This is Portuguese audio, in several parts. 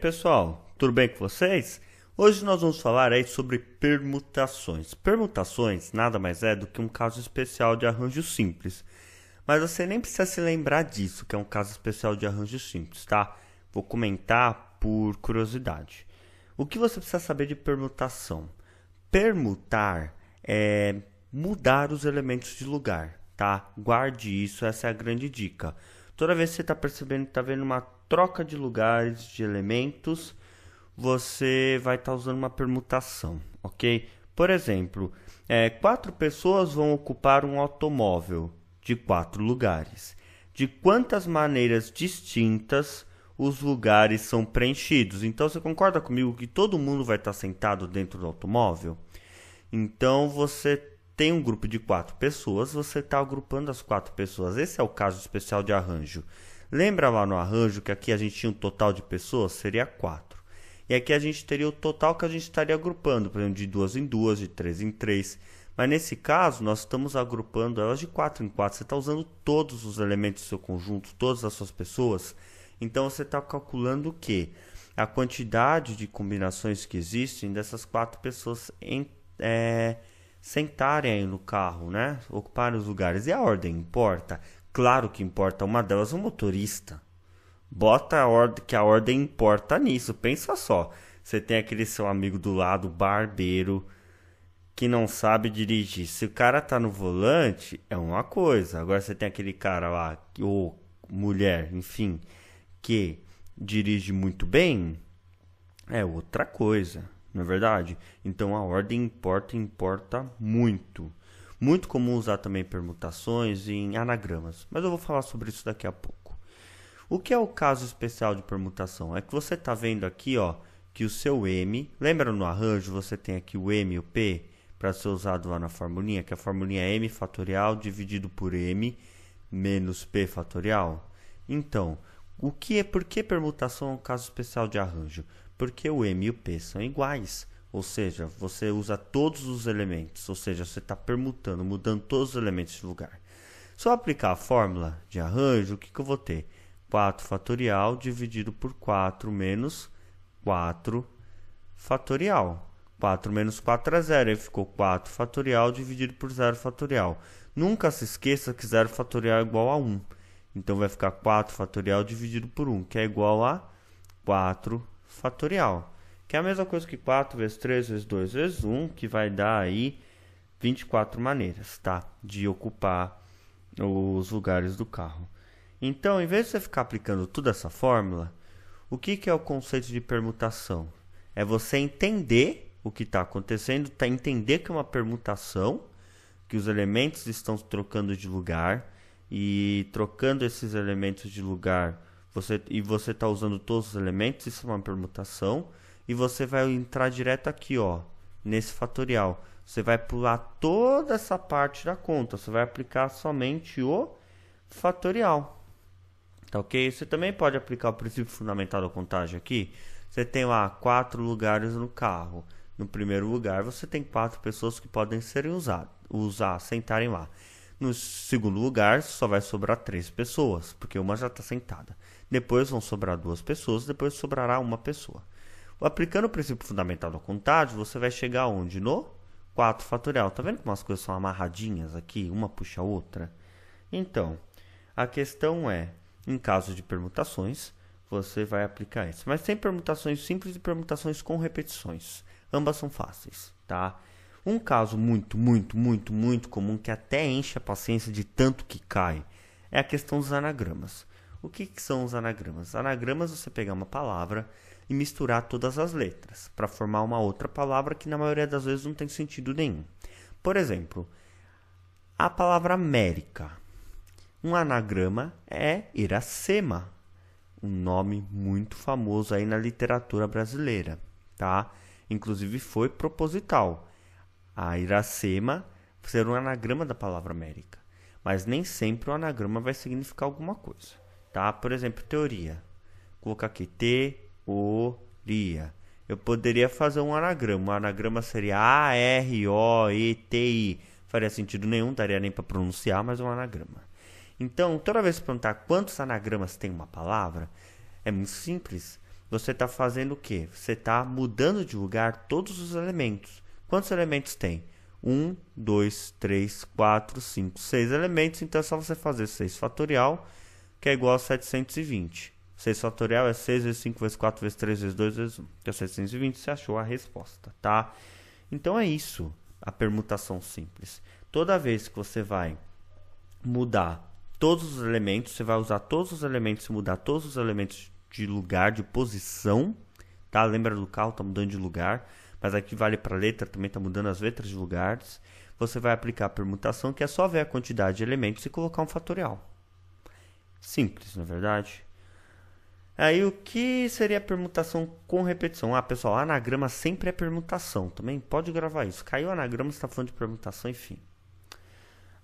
pessoal, tudo bem com vocês? Hoje nós vamos falar aí sobre permutações. Permutações nada mais é do que um caso especial de arranjo simples. Mas você nem precisa se lembrar disso, que é um caso especial de arranjo simples, tá? Vou comentar por curiosidade. O que você precisa saber de permutação? Permutar é mudar os elementos de lugar, tá? Guarde isso, essa é a grande dica. Toda vez que você está percebendo que está vendo uma troca de lugares, de elementos, você vai estar tá usando uma permutação, ok? Por exemplo, é, quatro pessoas vão ocupar um automóvel de quatro lugares. De quantas maneiras distintas os lugares são preenchidos? Então, você concorda comigo que todo mundo vai estar tá sentado dentro do automóvel? Então, você tem um grupo de quatro pessoas, você está agrupando as quatro pessoas. Esse é o caso especial de arranjo. Lembra lá no arranjo que aqui a gente tinha um total de pessoas? Seria quatro. E aqui a gente teria o total que a gente estaria agrupando, por exemplo, de duas em duas, de três em três. Mas nesse caso, nós estamos agrupando elas de quatro em quatro. Você está usando todos os elementos do seu conjunto, todas as suas pessoas. Então você está calculando o que? A quantidade de combinações que existem dessas quatro pessoas em, é, sentarem aí no carro, né? Ocuparem os lugares. E a ordem importa? Claro que importa. Uma delas o motorista. Bota a ordem que a ordem importa nisso. Pensa só. Você tem aquele seu amigo do lado, barbeiro, que não sabe dirigir. Se o cara tá no volante, é uma coisa. Agora você tem aquele cara lá, ou mulher, enfim, que dirige muito bem, é outra coisa não é verdade? Então a ordem importa, importa muito. Muito comum usar também permutações em anagramas, mas eu vou falar sobre isso daqui a pouco. O que é o caso especial de permutação? É que você está vendo aqui ó, que o seu M, lembra no arranjo você tem aqui o M e o P para ser usado lá na formulinha, que a formulinha é M fatorial dividido por M menos P fatorial? Então, o que é, por que permutação é um caso especial de arranjo? porque o M e o P são iguais. Ou seja, você usa todos os elementos, ou seja, você está permutando, mudando todos os elementos de lugar. Se eu aplicar a fórmula de arranjo, o que, que eu vou ter? 4 fatorial dividido por 4 menos 4 fatorial. 4 menos 4 é 0, aí ficou 4 fatorial dividido por 0 fatorial. Nunca se esqueça que 0 fatorial é igual a 1. Então vai ficar 4 fatorial dividido por 1, que é igual a 4 fatorial, que é a mesma coisa que 4 vezes 3 vezes 2 vezes 1, que vai dar aí 24 maneiras, tá? De ocupar os lugares do carro. Então, em vez de você ficar aplicando toda essa fórmula, o que, que é o conceito de permutação? É você entender o que está acontecendo, tá? entender que é uma permutação, que os elementos estão trocando de lugar, e trocando esses elementos de lugar você, e você está usando todos os elementos, isso é uma permutação. E você vai entrar direto aqui, ó, nesse fatorial. Você vai pular toda essa parte da conta. Você vai aplicar somente o fatorial. Tá ok? Você também pode aplicar o princípio fundamental da contagem aqui. Você tem lá quatro lugares no carro. No primeiro lugar, você tem quatro pessoas que podem ser usadas, usar, sentarem lá. No segundo lugar, só vai sobrar três pessoas, porque uma já está sentada. Depois vão sobrar duas pessoas, depois sobrará uma pessoa. Aplicando o princípio fundamental da contagem, você vai chegar onde? No 4 fatorial. Tá vendo como as coisas são amarradinhas aqui? Uma puxa a outra? Então, a questão é, em caso de permutações, você vai aplicar isso. Mas tem permutações simples e permutações com repetições. Ambas são fáceis, tá? Um caso muito, muito, muito, muito comum que até enche a paciência de tanto que cai é a questão dos anagramas. O que, que são os anagramas? Anagramas é você pegar uma palavra e misturar todas as letras para formar uma outra palavra que na maioria das vezes não tem sentido nenhum. Por exemplo, a palavra América. Um anagrama é Iracema, um nome muito famoso aí na literatura brasileira, tá? Inclusive foi proposital. A Iracema será um anagrama da palavra América, mas nem sempre o anagrama vai significar alguma coisa, tá? Por exemplo, teoria. Vou colocar aqui teoria. Eu poderia fazer um anagrama. O anagrama seria A R O E T I. Faria sentido nenhum, daria nem para pronunciar, mas é um anagrama. Então, toda vez que perguntar quantos anagramas tem uma palavra, é muito simples. Você está fazendo o quê? Você está mudando de lugar todos os elementos. Quantos elementos tem? 1, 2, 3, 4, 5, 6 elementos. Então é só você fazer 6 fatorial, que é igual a 720. 6 fatorial é 6 vezes 5 vezes 4 vezes 3 vezes 2 vezes 1. Que é 720, você achou a resposta, tá? Então é isso, a permutação simples. Toda vez que você vai mudar todos os elementos, você vai usar todos os elementos e mudar todos os elementos de lugar, de posição, tá? Lembra do carro, tá mudando de lugar, mas aqui vale para letra, também tá mudando as letras de lugares. Você vai aplicar a permutação, que é só ver a quantidade de elementos e colocar um fatorial. Simples, na é verdade. Aí o que seria a permutação com repetição? Ah, pessoal, anagrama sempre é permutação. Também pode gravar isso. Caiu anagrama, está falando de permutação, enfim.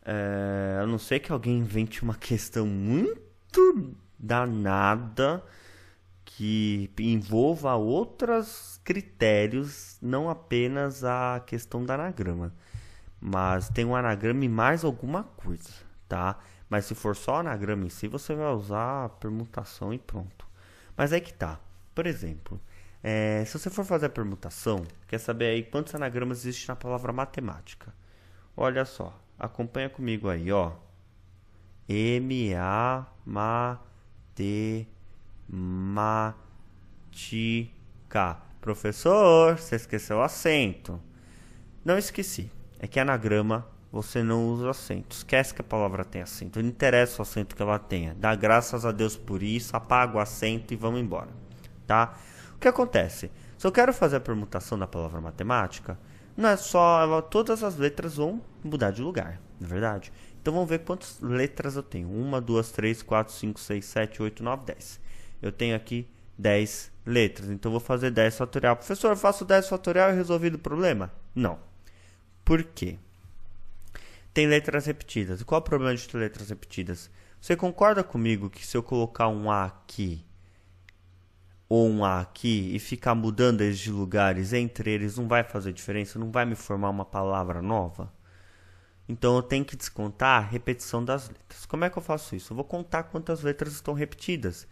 É, eh, a não ser que alguém invente uma questão muito danada que envolva outros critérios, não apenas a questão do anagrama, mas tem um anagrama e mais alguma coisa, tá? Mas se for só anagrama em si, você vai usar permutação e pronto. Mas aí é que tá. Por exemplo, é, se você for fazer a permutação, quer saber aí quantos anagramas existe na palavra matemática? Olha só, acompanha comigo aí, ó. M A M A T Matica. Professor, você esqueceu o acento. Não esqueci. É que anagrama você não usa acento. Esquece que a palavra tem acento. Não interessa o acento que ela tenha. Dá graças a Deus por isso, apaga o acento e vamos embora. Tá? O que acontece? Se eu quero fazer a permutação da palavra matemática, não é só ela, todas as letras vão mudar de lugar, na é verdade. Então vamos ver quantas letras eu tenho. 1, 2, 3, 4, 5, 6, 7, 8, 9, 10 eu tenho aqui 10 letras. Então vou fazer 10 fatorial. Professor, eu faço 10 fatorial e resolvido o problema? Não. Por quê? Tem letras repetidas. Qual é o problema de ter letras repetidas? Você concorda comigo que se eu colocar um A aqui ou um A aqui e ficar mudando eles de lugares entre eles não vai fazer diferença, não vai me formar uma palavra nova? Então eu tenho que descontar a repetição das letras. Como é que eu faço isso? Eu vou contar quantas letras estão repetidas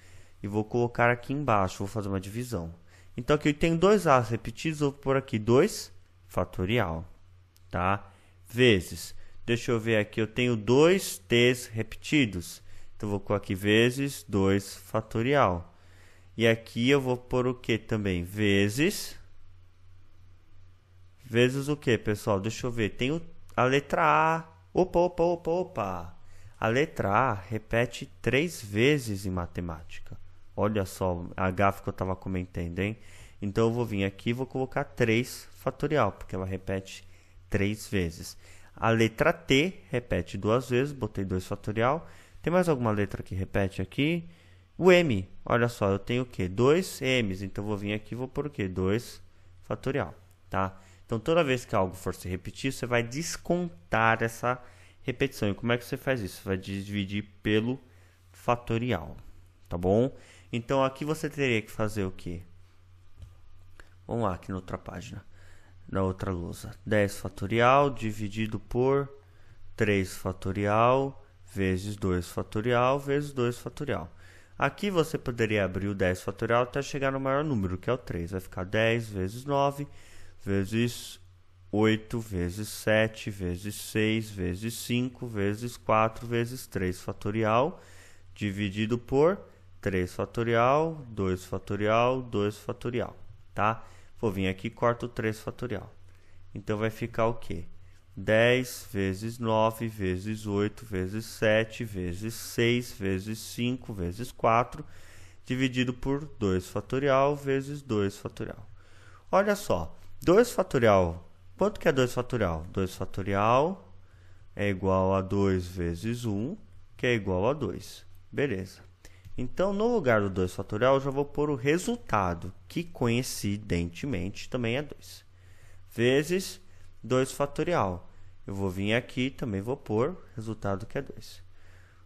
e vou colocar aqui embaixo, vou fazer uma divisão. Então aqui eu tenho dois As repetidos, vou por aqui 2 fatorial, tá? Vezes, deixa eu ver aqui, eu tenho dois T's repetidos, então vou colocar aqui vezes 2 fatorial. E aqui eu vou por o que também? Vezes, vezes o que, pessoal? Deixa eu ver, tenho a letra A, opa, opa, opa, opa. A letra A repete três vezes em matemática. Olha só, a gráfica que eu estava comentando, hein? Então eu vou vir aqui e vou colocar 3 fatorial, porque ela repete 3 vezes. A letra T repete duas vezes, botei 2 fatorial. Tem mais alguma letra que repete aqui? O M, olha só, eu tenho o quê? 2 M's, então eu vou vir aqui e vou pôr o quê? 2 fatorial, tá? Então toda vez que algo for se repetir, você vai descontar essa repetição. E como é que você faz isso? Você vai dividir pelo fatorial, tá bom? Então aqui você teria que fazer o que? Vamos lá, aqui na outra página, na outra lousa. 10 fatorial dividido por 3 fatorial vezes 2 fatorial vezes 2 fatorial. Aqui você poderia abrir o 10 fatorial até chegar no maior número, que é o 3. Vai ficar 10 vezes 9 vezes 8 vezes 7 vezes 6 vezes 5 vezes 4 vezes 3 fatorial dividido por 3 fatorial, 2 fatorial, 2 fatorial, tá? Vou vir aqui e corto 3 fatorial. Então vai ficar o quê? 10 vezes 9 vezes 8 vezes 7 vezes 6 vezes 5 vezes 4 dividido por 2 fatorial vezes 2 fatorial. Olha só, 2 fatorial, quanto que é 2 fatorial? 2 fatorial é igual a 2 vezes 1, que é igual a 2. Beleza. Então, no lugar do 2 fatorial, eu já vou pôr o resultado, que coincidentemente também é 2. Vezes 2 fatorial. Eu vou vir aqui também vou pôr o resultado que é 2.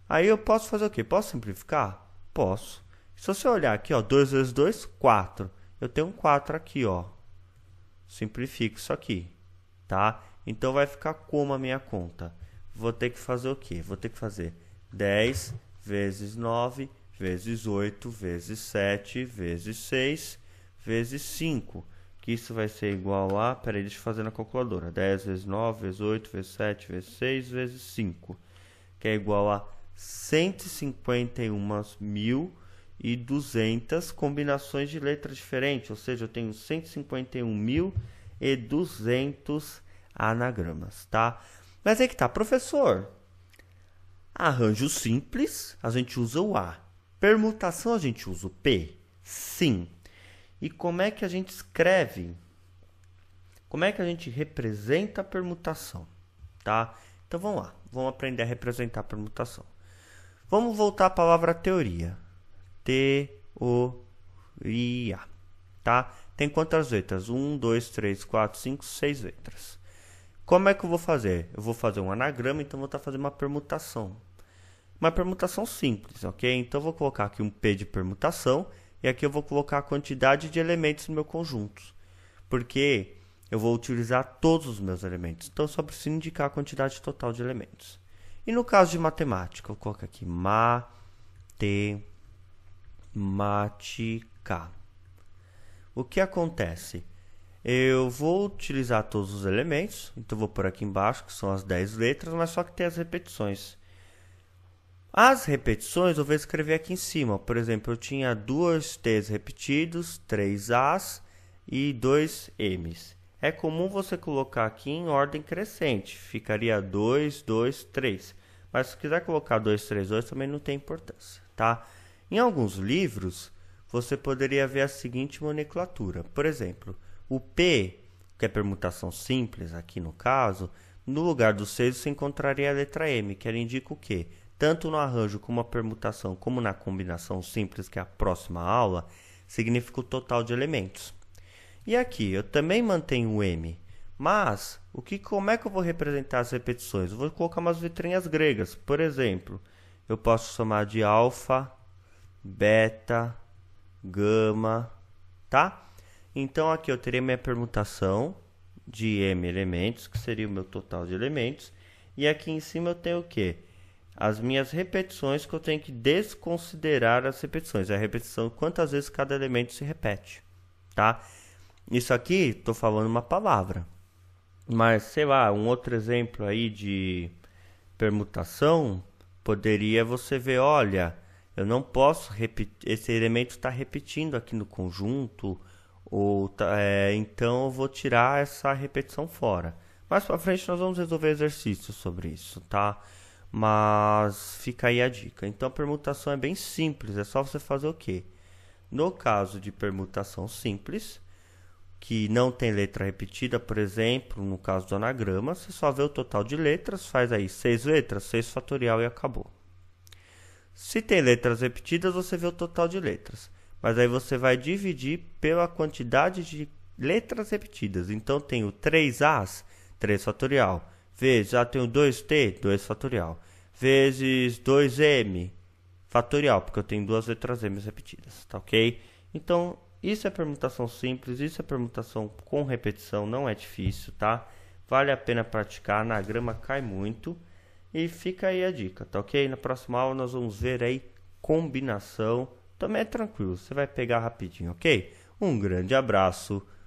Aí eu posso fazer o quê? Posso simplificar? Posso. Se você olhar aqui, 2 vezes 2, 4. Eu tenho 4 aqui, ó. Simplifico isso aqui, tá? Então vai ficar como a minha conta? Vou ter que fazer o quê? Vou ter que fazer 10 vezes 9 vezes 8, vezes 7, vezes 6, vezes 5. Que isso vai ser igual a. Peraí, deixa eu fazer na calculadora. 10 vezes 9, vezes 8, vezes 7, vezes 6, vezes 5. Que é igual a 151.200 combinações de letras diferentes. Ou seja, eu tenho 151.200 anagramas, tá? Mas é que tá, professor. Arranjo simples, a gente usa o A. Permutação a gente usa o P? Sim. E como é que a gente escreve? Como é que a gente representa a permutação? Tá? Então vamos lá, vamos aprender a representar a permutação. Vamos voltar à palavra teoria. Teoria. Tá? Tem quantas letras? 1, 2, 3, 4, 5, 6 letras. Como é que eu vou fazer? Eu vou fazer um anagrama, então vou estar fazendo uma permutação uma permutação simples, ok? Então, eu vou colocar aqui um P de permutação e aqui eu vou colocar a quantidade de elementos no meu conjunto, porque eu vou utilizar todos os meus elementos, então eu só preciso indicar a quantidade total de elementos. E no caso de matemática, eu coloco aqui matemática. O que acontece? Eu vou utilizar todos os elementos, então vou por aqui embaixo, que são as 10 letras, mas só que tem as repetições. As repetições eu vou escrever aqui em cima. Por exemplo, eu tinha duas T's repetidos, três A's e dois M's. É comum você colocar aqui em ordem crescente. Ficaria 2, 2, 3. Mas se quiser colocar 2, 3, 2 também não tem importância, tá? Em alguns livros, você poderia ver a seguinte nomenclatura. Por exemplo, o P, que é permutação simples aqui no caso, no lugar do 6 você encontraria a letra M, que ela indica o quê? tanto no arranjo como a permutação, como na combinação simples, que é a próxima aula, significa o total de elementos. E aqui eu também mantenho o M, mas o que, como é que eu vou representar as repetições? Eu vou colocar umas letrinhas gregas. Por exemplo, eu posso somar de alfa, beta, gama, tá? Então aqui eu teria minha permutação de m elementos, que seria o meu total de elementos, e aqui em cima eu tenho o quê? as minhas repetições que eu tenho que desconsiderar as repetições. É a repetição quantas vezes cada elemento se repete, tá? Isso aqui estou falando uma palavra. Mas sei lá, um outro exemplo aí de permutação poderia você ver, olha, eu não posso repetir, esse elemento está repetindo aqui no conjunto, ou tá, é, então eu vou tirar essa repetição fora. Mais para frente nós vamos resolver exercícios sobre isso, tá? Mas fica aí a dica. Então, permutação é bem simples, é só você fazer o quê? No caso de permutação simples, que não tem letra repetida, por exemplo, no caso do anagrama, você só vê o total de letras, faz aí seis letras, seis fatorial e acabou. Se tem letras repetidas, você vê o total de letras. Mas aí você vai dividir pela quantidade de letras repetidas. Então tem o 3As, 3 fatorial vezes, já tenho 2t, 2 fatorial, vezes 2m fatorial, porque eu tenho duas letras m repetidas, tá ok? Então, isso é permutação simples, isso é permutação com repetição, não é difícil, tá? Vale a pena praticar, na grama cai muito. E fica aí a dica, tá ok? Na próxima aula nós vamos ver aí combinação. Também é tranquilo, você vai pegar rapidinho, ok? Um grande abraço.